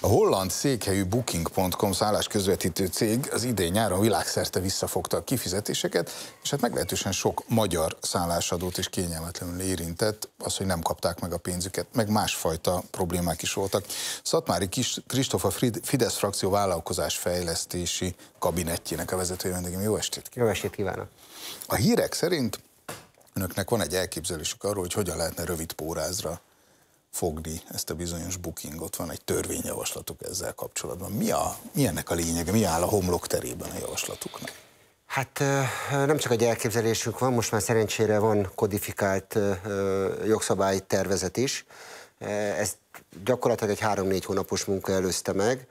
A holland székhelyű Booking.com közvetítő cég az idén nyáron világszerte visszafogta a kifizetéseket, és hát meglehetősen sok magyar szállásadót is kényelmetlenül érintett az, hogy nem kapták meg a pénzüket, meg másfajta problémák is voltak. Szatmári Kis, Kristóf a Fidesz frakció vállalkozás fejlesztési kabinetjének a vezetője vendégem. Jó estét kívánok! Jó estét kívánok! A hírek szerint önöknek van egy elképzelésük arról, hogy hogyan lehetne rövid pórázra fogni ezt a bizonyos bookingot, van egy törvényjavaslatuk ezzel kapcsolatban. Mi, a, mi ennek a lényege, mi áll a homlok terében a javaslatuknak? Hát nem csak egy elképzelésünk van, most már szerencsére van kodifikált jogszabályi tervezet is. Ezt gyakorlatilag egy három-négy hónapos munka előzte meg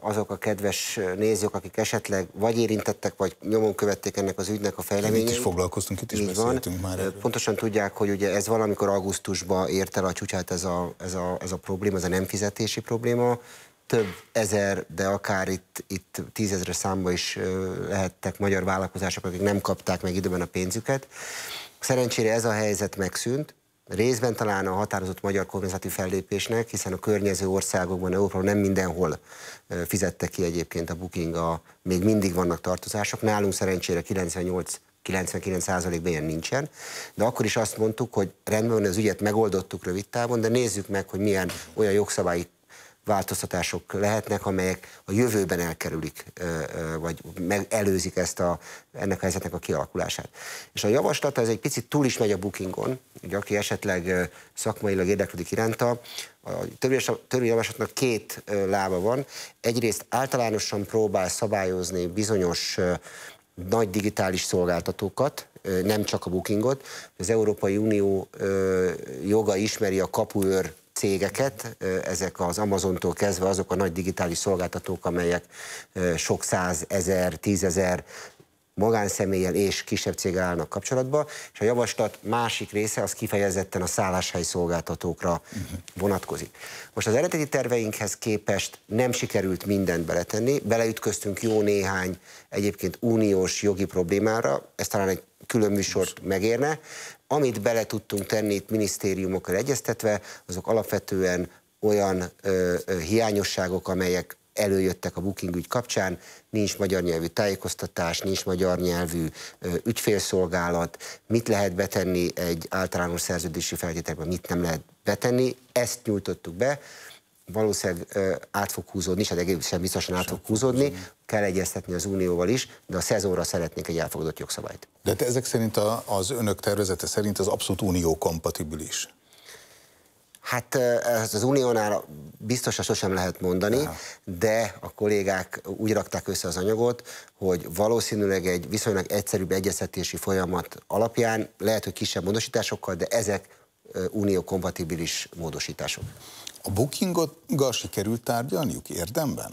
azok a kedves nézők, akik esetleg vagy érintettek, vagy nyomon követték ennek az ügynek a fejleményét. Hát itt is foglalkoztunk, itt is Így beszéltünk van. már. Erről. Pontosan tudják, hogy ugye ez valamikor augusztusban ért el a csúcsát ez a, ez a, ez a probléma, ez a nem fizetési probléma. Több ezer, de akár itt, itt tízezre számba is lehettek magyar vállalkozások, akik nem kapták meg időben a pénzüket. Szerencsére ez a helyzet megszűnt, részben talán a határozott magyar kormányzati fellépésnek, hiszen a környező országokban, Európában nem mindenhol fizette ki egyébként a booking, a, még mindig vannak tartozások. Nálunk szerencsére 98 99%-ban ilyen nincsen, de akkor is azt mondtuk, hogy rendben van, az ügyet megoldottuk rövid távon, de nézzük meg, hogy milyen olyan jogszabályi változtatások lehetnek, amelyek a jövőben elkerülik, vagy előzik ezt a, ennek a helyzetnek a kialakulását. És a javaslat ez egy picit túl is megy a bookingon, ugye aki esetleg szakmailag érdeklődik iránta, a törvényjavaslatnak két lába van. Egyrészt általánosan próbál szabályozni bizonyos nagy digitális szolgáltatókat, nem csak a bookingot. Az Európai Unió joga ismeri a kapuőr cégeket, ezek az Amazontól kezdve azok a nagy digitális szolgáltatók, amelyek sok száz, ezer, tízezer magánszeméllyel és kisebb céggel állnak kapcsolatba, és a javaslat másik része az kifejezetten a szálláshely szolgáltatókra vonatkozik. Most az eredeti terveinkhez képest nem sikerült mindent beletenni, beleütköztünk jó néhány egyébként uniós jogi problémára, ez talán egy külön műsort megérne. Amit bele tudtunk tenni itt minisztériumokkal egyeztetve, azok alapvetően olyan ö, ö, hiányosságok, amelyek előjöttek a booking ügy kapcsán, nincs magyar nyelvű tájékoztatás, nincs magyar nyelvű ügyfélszolgálat, mit lehet betenni egy általános szerződési feltételben, mit nem lehet betenni, ezt nyújtottuk be, valószínűleg át fog húzódni, hát egészen biztosan át fog húzódni, kell egyeztetni az Unióval is, de a szezonra szeretnék egy elfogadott jogszabályt. De ezek szerint a, az önök tervezete szerint az abszolút unió kompatibilis? Hát ezt az uniónál biztosan sosem lehet mondani, de a kollégák úgy rakták össze az anyagot, hogy valószínűleg egy viszonylag egyszerűbb egyeztetési folyamat alapján, lehet, hogy kisebb módosításokkal, de ezek unió-kompatibilis módosítások. A bookingot sikerült tárgyalniuk érdemben?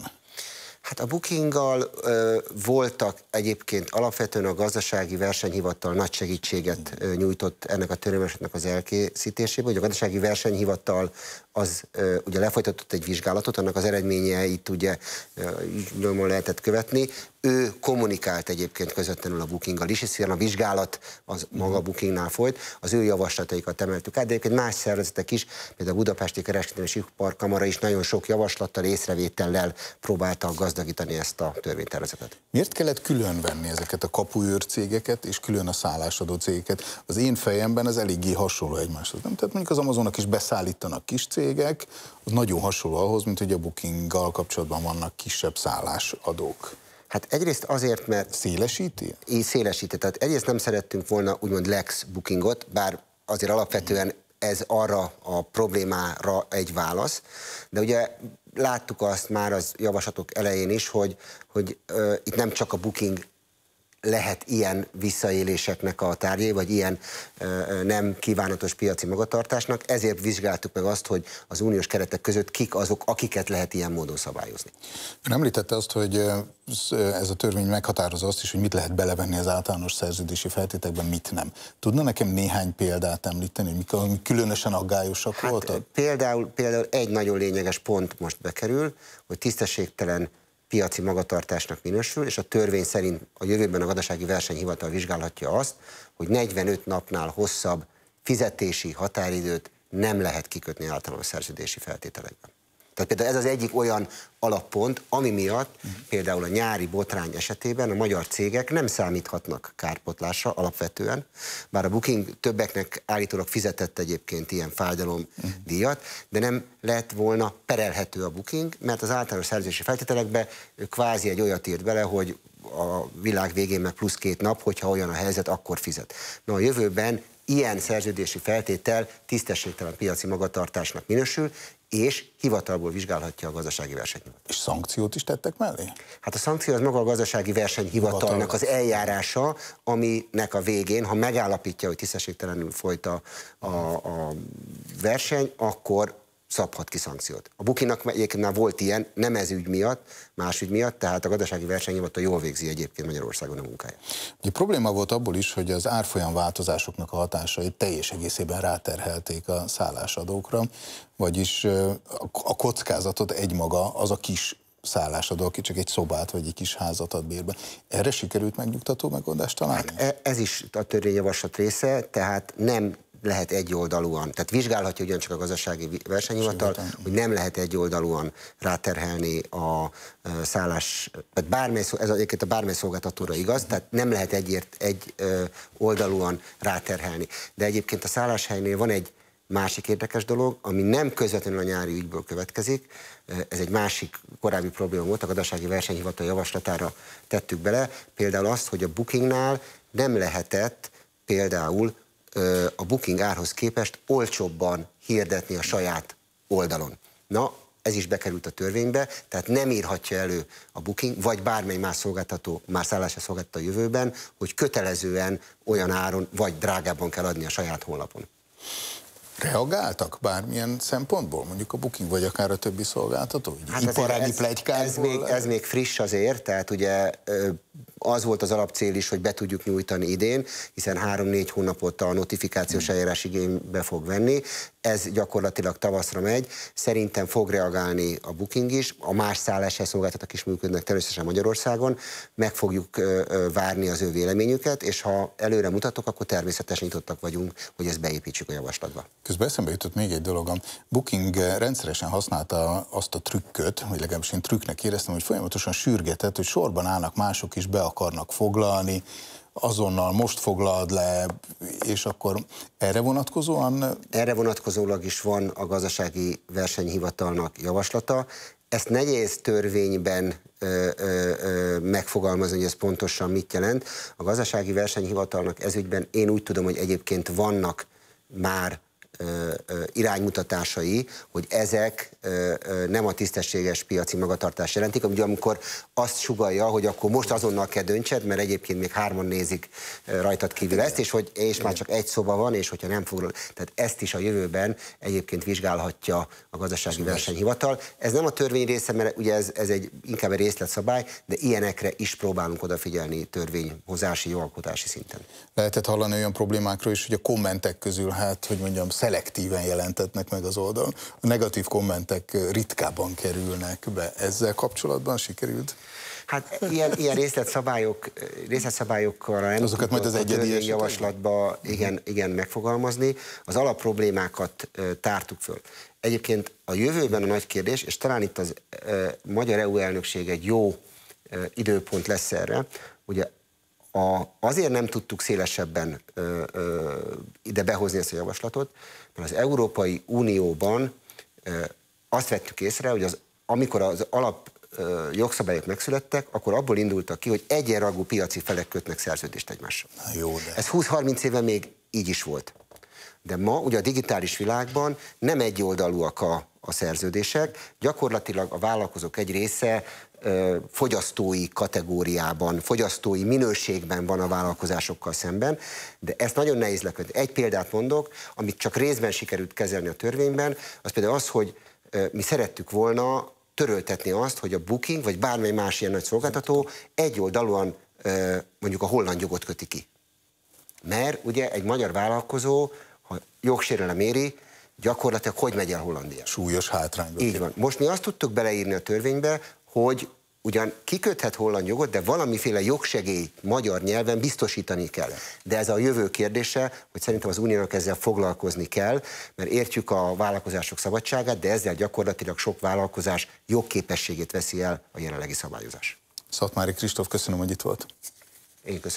Hát a bookinggal ö, voltak egyébként alapvetően a gazdasági versenyhivatal nagy segítséget ö, nyújtott ennek a törvényesetnek az elkészítésében, hogy a gazdasági versenyhivatal az ugye lefolytatott egy vizsgálatot, annak az eredménye itt ugye nyomon lehetett követni. Ő kommunikált egyébként közvetlenül a Bookinggal is, hiszen a vizsgálat az maga mhm. Bookingnál folyt, az ő javaslataikat emeltük át, de egyébként más szervezetek is, például a Budapesti Kereskedelmi Iparkamara is nagyon sok javaslattal, észrevétellel próbálta gazdagítani ezt a törvénytervezetet. Miért kellett külön venni ezeket a kapuőr cégeket és külön a szállásadó cégeket? Az én fejemben ez eléggé hasonló egymáshoz. Nem? Tehát mondjuk az Amazonnak is beszállítanak kis cégeket, cégek, az nagyon hasonló ahhoz, mint hogy a bookinggal kapcsolatban vannak kisebb szállásadók. Hát egyrészt azért, mert... Szélesíti? Így szélesíti. Tehát egyrészt nem szerettünk volna úgymond lex bookingot, bár azért alapvetően ez arra a problémára egy válasz. De ugye láttuk azt már az javaslatok elején is, hogy, hogy ö, uh, itt nem csak a booking lehet ilyen visszaéléseknek a tárgyai, vagy ilyen nem kívánatos piaci magatartásnak. Ezért vizsgáltuk meg azt, hogy az uniós keretek között kik azok, akiket lehet ilyen módon szabályozni. Ön említette azt, hogy ez a törvény meghatározza azt is, hogy mit lehet belevenni az általános szerződési feltétekben, mit nem. Tudna nekem néhány példát említeni, mikor mik, különösen aggályosak hát, voltak? Például, például egy nagyon lényeges pont most bekerül, hogy tisztességtelen piaci magatartásnak minősül, és a törvény szerint a jövőben a gazdasági versenyhivatal vizsgálhatja azt, hogy 45 napnál hosszabb fizetési határidőt nem lehet kikötni általános szerződési feltételekben. Tehát például ez az egyik olyan alappont, ami miatt például a nyári botrány esetében a magyar cégek nem számíthatnak kárpotlásra alapvetően, bár a Booking többeknek állítólag fizetett egyébként ilyen fájdalomdíjat, de nem lett volna perelhető a Booking, mert az általános szerzési feltételekbe kvázi egy olyat írt bele, hogy a világ végén meg plusz két nap, hogyha olyan a helyzet, akkor fizet. Na a jövőben ilyen szerződési feltétel tisztességtelen piaci magatartásnak minősül, és hivatalból vizsgálhatja a gazdasági versenyhivatal. És szankciót is tettek mellé? Hát a szankció az maga a gazdasági versenyhivatalnak az eljárása, aminek a végén, ha megállapítja, hogy tisztességtelenül folyt a, a, a verseny, akkor szabhat ki szankciót. A Bukinak egyébként már volt ilyen, nem ez ügy miatt, más ügy miatt, tehát a gazdasági a jól végzi egyébként Magyarországon a munkáját. A probléma volt abból is, hogy az árfolyam változásoknak a hatásai teljes egészében ráterhelték a szállásadókra, vagyis a kockázatot egymaga az a kis szállásadó, aki csak egy szobát vagy egy kis házat ad bérbe. Erre sikerült megnyugtató megoldást találni? Hát e- ez is a törvényjavaslat része, tehát nem lehet egyoldalúan, tehát vizsgálhatja ugyancsak a gazdasági versenyhivatal, hogy nem lehet egyoldalúan ráterhelni a szállás, tehát bármely, ez egyébként a bármely szolgáltatóra igaz, tehát nem lehet egyért, egy oldalúan ráterhelni. De egyébként a szálláshelynél van egy másik érdekes dolog, ami nem közvetlenül a nyári ügyből következik, ez egy másik korábbi probléma volt, a gazdasági versenyhivatal javaslatára tettük bele, például azt, hogy a bookingnál nem lehetett például a booking árhoz képest olcsóbban hirdetni a saját oldalon. Na, ez is bekerült a törvénybe, tehát nem írhatja elő a booking, vagy bármely más szolgáltató, már szállásra szolgáltató a jövőben, hogy kötelezően olyan áron, vagy drágábban kell adni a saját honlapon reagáltak bármilyen szempontból, mondjuk a Booking, vagy akár a többi szolgáltató? Hát Iparági ez, Ez még, ez még friss azért, tehát ugye az volt az alapcél is, hogy be tudjuk nyújtani idén, hiszen 3-4 hónapot a notifikációs hmm. eljárás igénybe fog venni, ez gyakorlatilag tavaszra megy, szerintem fog reagálni a booking is, a más szolgáltatók is működnek természetesen Magyarországon, meg fogjuk várni az ő véleményüket, és ha előre mutatok, akkor természetesen nyitottak vagyunk, hogy ezt beépítsük a javaslatba. Közben eszembe jutott még egy dolog, a booking rendszeresen használta azt a trükköt, vagy legalábbis én trükknek éreztem, hogy folyamatosan sürgetett, hogy sorban állnak mások is, be akarnak foglalni, azonnal most foglald le, és akkor erre vonatkozóan? Erre vonatkozólag is van a gazdasági versenyhivatalnak javaslata. Ezt nehéz törvényben ö, ö, ö, megfogalmazni, hogy ez pontosan mit jelent. A gazdasági versenyhivatalnak ezügyben én úgy tudom, hogy egyébként vannak már iránymutatásai, hogy ezek nem a tisztességes piaci magatartást jelentik, ugye amikor azt sugalja, hogy akkor most azonnal kell döntsed, mert egyébként még hárman nézik rajtad kívül ezt, és, hogy, és már csak egy szoba van, és hogyha nem foglal, tehát ezt is a jövőben egyébként vizsgálhatja a gazdasági versenyhivatal. Ez nem a törvény része, mert ugye ez, ez egy inkább egy részletszabály, de ilyenekre is próbálunk odafigyelni törvényhozási, jogalkotási szinten. Lehetett hallani olyan problémákról is, hogy a kommentek közül, hát, hogy mondjam, szelektíven jelentetnek meg az oldalon. A negatív kommentek ritkábban kerülnek be. Ezzel kapcsolatban sikerült? Hát ilyen, ilyen részletszabályok, részletszabályokkal nem Azokat majd az egyedi javaslatba igen, igen megfogalmazni. Az alapproblémákat tártuk föl. Egyébként a jövőben a nagy kérdés, és talán itt az e, magyar EU elnökség egy jó e, időpont lesz erre, ugye a, azért nem tudtuk szélesebben ö, ö, ide behozni ezt a javaslatot, mert az Európai Unióban ö, azt vettük észre, hogy az, amikor az alap ö, jogszabályok megszülettek, akkor abból indultak ki, hogy egyenragú piaci felek kötnek szerződést egymással. Na jó, de... Ez 20-30 éve még így is volt. De ma ugye a digitális világban nem egyoldalúak a, a szerződések, gyakorlatilag a vállalkozók egy része fogyasztói kategóriában, fogyasztói minőségben van a vállalkozásokkal szemben, de ezt nagyon nehéz lekötni. Egy példát mondok, amit csak részben sikerült kezelni a törvényben, az például az, hogy mi szerettük volna töröltetni azt, hogy a Booking vagy bármely más ilyen nagy szolgáltató egyoldalúan mondjuk a holland jogot köti ki. Mert ugye egy magyar vállalkozó, ha jogsérelem éri, gyakorlatilag hogy megy el Hollandia? Súlyos hátrány. Így van. Most mi azt tudtuk beleírni a törvénybe, hogy ugyan kiköthet holland jogot, de valamiféle jogsegély magyar nyelven biztosítani kell. De ez a jövő kérdése, hogy szerintem az uniónak ezzel foglalkozni kell, mert értjük a vállalkozások szabadságát, de ezzel gyakorlatilag sok vállalkozás jogképességét veszi el a jelenlegi szabályozás. Szatmári Kristóf, köszönöm, hogy itt volt. Én köszönöm.